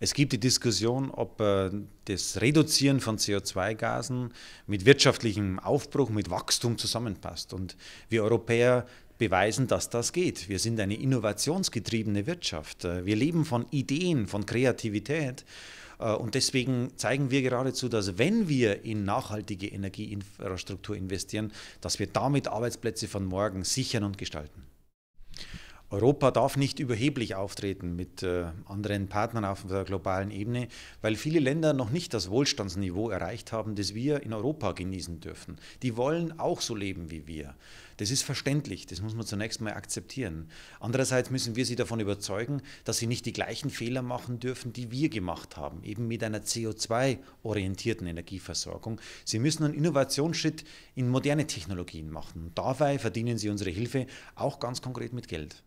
Es gibt die Diskussion, ob äh, das Reduzieren von CO2-Gasen mit wirtschaftlichem Aufbruch, mit Wachstum zusammenpasst. Und wir Europäer beweisen, dass das geht. Wir sind eine innovationsgetriebene Wirtschaft. Äh, wir leben von Ideen, von Kreativität. Äh, und deswegen zeigen wir geradezu, dass wenn wir in nachhaltige Energieinfrastruktur investieren, dass wir damit Arbeitsplätze von morgen sichern und gestalten. Europa darf nicht überheblich auftreten mit äh, anderen Partnern auf der globalen Ebene, weil viele Länder noch nicht das Wohlstandsniveau erreicht haben, das wir in Europa genießen dürfen. Die wollen auch so leben wie wir. Das ist verständlich, das muss man zunächst mal akzeptieren. Andererseits müssen wir sie davon überzeugen, dass sie nicht die gleichen Fehler machen dürfen, die wir gemacht haben, eben mit einer CO2-orientierten Energieversorgung. Sie müssen einen Innovationsschritt in moderne Technologien machen. dabei verdienen sie unsere Hilfe auch ganz konkret mit Geld.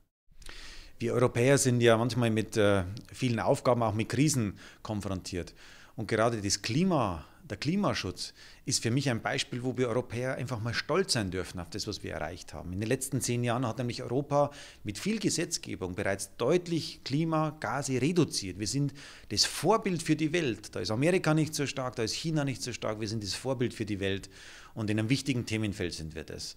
Wir Europäer sind ja manchmal mit äh, vielen Aufgaben, auch mit Krisen konfrontiert. Und gerade das Klima, der Klimaschutz ist für mich ein Beispiel, wo wir Europäer einfach mal stolz sein dürfen auf das, was wir erreicht haben. In den letzten zehn Jahren hat nämlich Europa mit viel Gesetzgebung bereits deutlich Klimagase reduziert. Wir sind das Vorbild für die Welt. Da ist Amerika nicht so stark, da ist China nicht so stark. Wir sind das Vorbild für die Welt und in einem wichtigen Themenfeld sind wir das.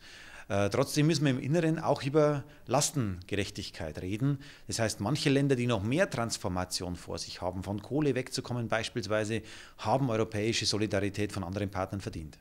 Äh, trotzdem müssen wir im Inneren auch über Lastengerechtigkeit reden. Das heißt, manche Länder, die noch mehr Transformation vor sich haben, von Kohle wegzukommen beispielsweise, haben europäische Solidarität von anderen Partnern Partnern verdient.